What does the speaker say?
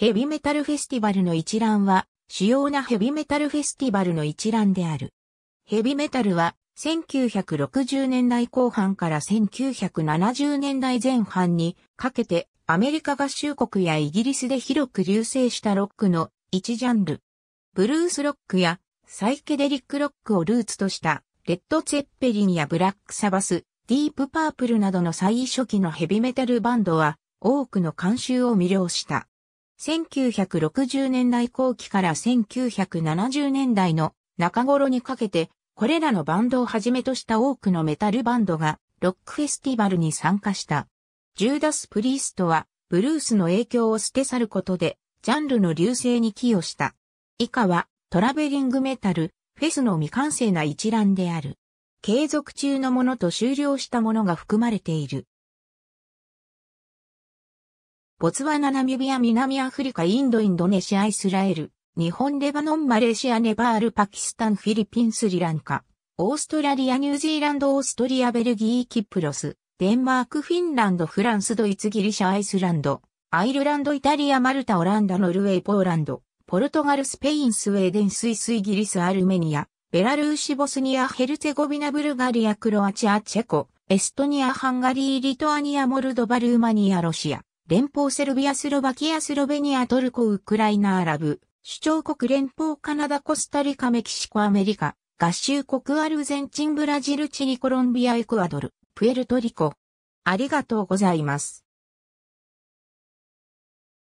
ヘビメタルフェスティバルの一覧は、主要なヘビメタルフェスティバルの一覧である。ヘビメタルは、1960年代後半から1970年代前半にかけてアメリカ合衆国やイギリスで広く流星したロックの一ジャンル。ブルースロックやサイケデリックロックをルーツとしたレッド・ツェッペリンやブラック・サバス、ディープ・パープルなどの最初期のヘビメタルバンドは多くの監修を魅了した。1960年代後期から1970年代の中頃にかけて、これらのバンドをはじめとした多くのメタルバンドがロックフェスティバルに参加した。ジューダス・プリーストはブルースの影響を捨て去ることでジャンルの流星に寄与した。以下はトラベリングメタル、フェスの未完成な一覧である。継続中のものと終了したものが含まれている。ボツワナナミビア南アフリカインドインドネシアイスラエル、日本レバノンマレーシアネパールパキスタンフィリピンスリランカ、オーストラリアニュージーランドオーストリアベルギーキプロス、デンマークフィンランドフランスドイツギリシャアイスランド、アイルランドイタリアマルタオランダノルウェーポーランド、ポルトガルスペインスウェーデンスイスイギリスアルメニア、ベラルーシボスニアヘルツェゴビナブルガリアクロアチアチェコ、エストニアハンガリーリトアニアモルドバルーマニアロシア。連邦セルビアスロバキアスロベニアトルコウクライナアラブ、主張国連邦カナダコスタリカメキシコアメリカ、合衆国アルゼンチンブラジルチリコロンビアエクアドル、プエルトリコ。ありがとうございます。